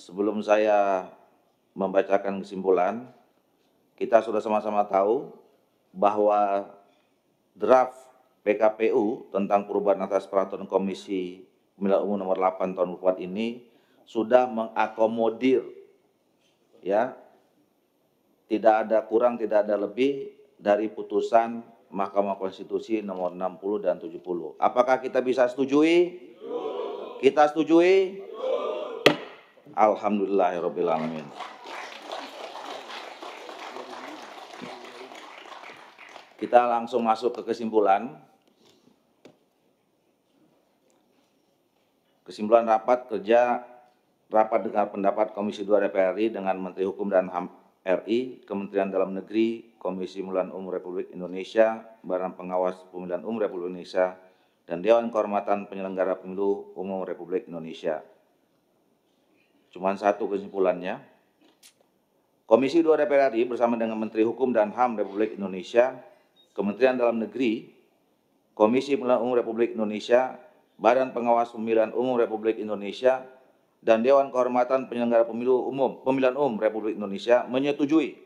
sebelum saya membacakan kesimpulan, kita sudah sama-sama tahu bahwa draft PKPU tentang perubahan atas peraturan Komisi Pemilihan Umum Nomor 8 Tahun 2004 ini sudah mengakomodir ya tidak ada kurang tidak ada lebih dari putusan Mahkamah Konstitusi nomor 60 dan 70. Apakah kita bisa setujui? Kita setujui? Ya Alamin Kita langsung masuk ke kesimpulan. Kesimpulan rapat kerja rapat dengar pendapat Komisi 2 DPR RI dengan Menteri Hukum dan HAM RI, Kementerian Dalam Negeri, Komisi Pemilihan Umum Republik Indonesia, Badan Pengawas Pemilihan Umum Republik Indonesia, dan Dewan Kehormatan Penyelenggara Pemilu Umum Republik Indonesia. Cuman satu kesimpulannya. Komisi 2 DPR RI bersama dengan Menteri Hukum dan HAM Republik Indonesia, Kementerian Dalam Negeri, Komisi Pemilihan Umum Republik Indonesia, Badan Pengawas Pemilihan Umum Republik Indonesia, dan Dewan Kehormatan Penyelenggara Pemilu Umum Pemilihan Umum Republik Indonesia menyetujui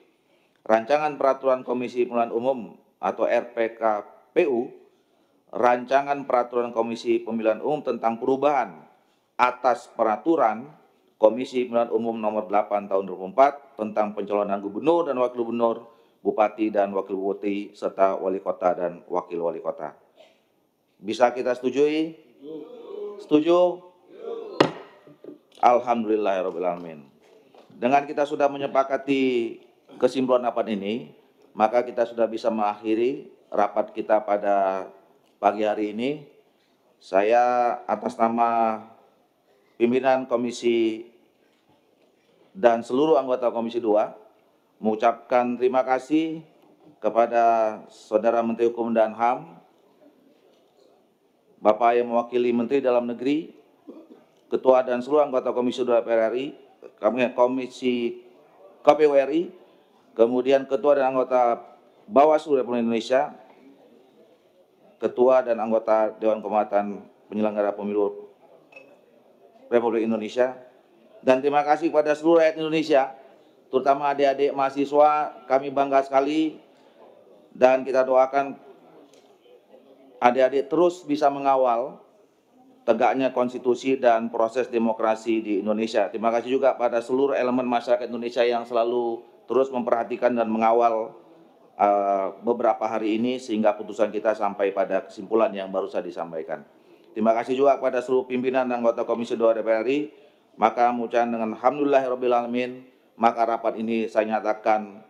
rancangan peraturan Komisi Pemilihan Umum atau RPKPU, rancangan peraturan Komisi Pemilihan Umum tentang perubahan atas peraturan Komisi Pemilihan Umum Nomor 8 Tahun 2004 tentang pencalonan gubernur dan wakil gubernur, bupati dan wakil bupati serta wali kota dan wakil wali kota. Bisa kita setujui? Setuju? Alhamdulillahirobbilalamin. Ya Dengan kita sudah menyepakati kesimpulan rapat ini, maka kita sudah bisa mengakhiri rapat kita pada pagi hari ini. Saya atas nama pimpinan Komisi dan seluruh anggota Komisi 2 mengucapkan terima kasih kepada Saudara Menteri Hukum dan HAM, Bapak yang mewakili Menteri Dalam Negeri, Ketua dan seluruh anggota Komisi 2 DPR RI, Komisi KPU RI, kemudian Ketua dan anggota Bawaslu Republik Indonesia, Ketua dan anggota Dewan Kehormatan Penyelenggara Pemilu Republik Indonesia, dan terima kasih kepada seluruh rakyat Indonesia, terutama adik-adik mahasiswa, kami bangga sekali dan kita doakan adik-adik terus bisa mengawal tegaknya konstitusi dan proses demokrasi di Indonesia. Terima kasih juga pada seluruh elemen masyarakat Indonesia yang selalu terus memperhatikan dan mengawal uh, beberapa hari ini sehingga putusan kita sampai pada kesimpulan yang baru saja disampaikan. Terima kasih juga kepada seluruh pimpinan dan anggota Komisi 2 DPR RI maka mengucapkan dengan Alhamdulillahirrahmanirrahim, maka rapat ini saya nyatakan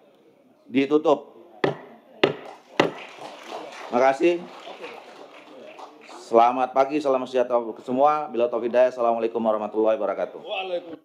ditutup. Terima kasih. Selamat pagi, salam sejahtera untuk semua. Bila Taufidaya, Assalamualaikum warahmatullahi wabarakatuh.